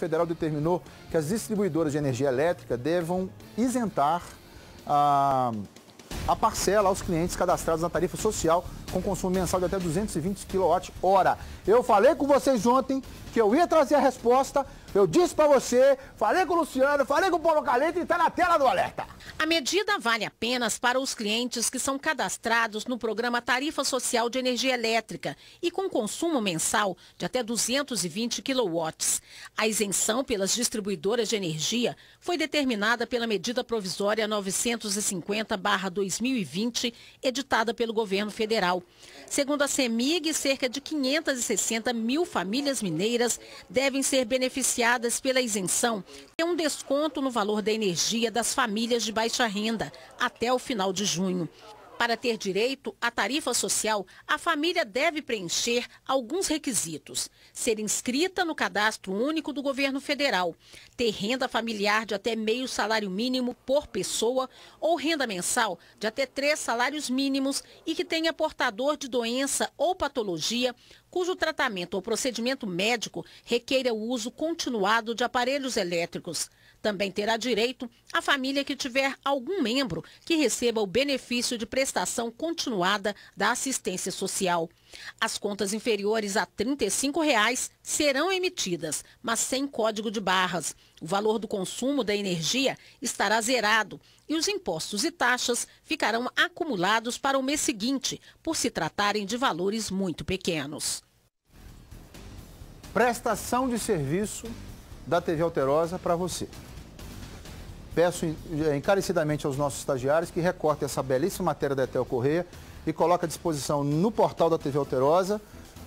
Federal determinou que as distribuidoras de energia elétrica devam isentar a, a parcela aos clientes cadastrados na tarifa social com consumo mensal de até 220 kWh. Eu falei com vocês ontem que eu ia trazer a resposta, eu disse para você, falei com o Luciano, falei com o Paulo Caleta e está na tela do alerta. A medida vale apenas para os clientes que são cadastrados no programa Tarifa Social de Energia Elétrica e com consumo mensal de até 220 kW. A isenção pelas distribuidoras de energia foi determinada pela medida provisória 950-2020, editada pelo governo federal. Segundo a CEMIG, cerca de 560 mil famílias mineiras devem ser beneficiadas pela isenção e um desconto no valor da energia das famílias de baixa renda até o final de junho. Para ter direito à tarifa social, a família deve preencher alguns requisitos. Ser inscrita no cadastro único do governo federal, ter renda familiar de até meio salário mínimo por pessoa ou renda mensal de até três salários mínimos e que tenha portador de doença ou patologia cujo tratamento ou procedimento médico requeira o uso continuado de aparelhos elétricos. Também terá direito a família que tiver algum membro que receba o benefício de prestação prestação continuada da assistência social. As contas inferiores a R$ 35 reais serão emitidas, mas sem código de barras. O valor do consumo da energia estará zerado e os impostos e taxas ficarão acumulados para o mês seguinte, por se tratarem de valores muito pequenos. Prestação de serviço da TV Alterosa para você. Peço eh, encarecidamente aos nossos estagiários que recortem essa belíssima matéria da Etel Correia e coloque à disposição no portal da TV Alterosa.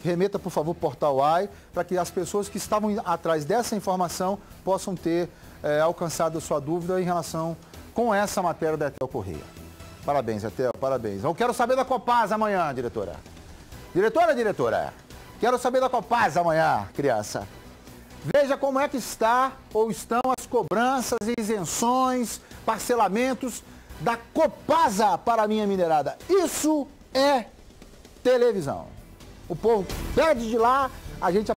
Remeta, por favor, o portal AI, para que as pessoas que estavam atrás dessa informação possam ter é, alcançado a sua dúvida em relação com essa matéria da Etel Correia. Parabéns, Etel, parabéns. Eu quero saber da Copaz amanhã, diretora. Diretora, diretora, quero saber da Copaz amanhã, criança. Veja como é que está ou estão cobranças, isenções, parcelamentos da Copasa para a minha minerada. Isso é televisão. O povo pede de lá, a gente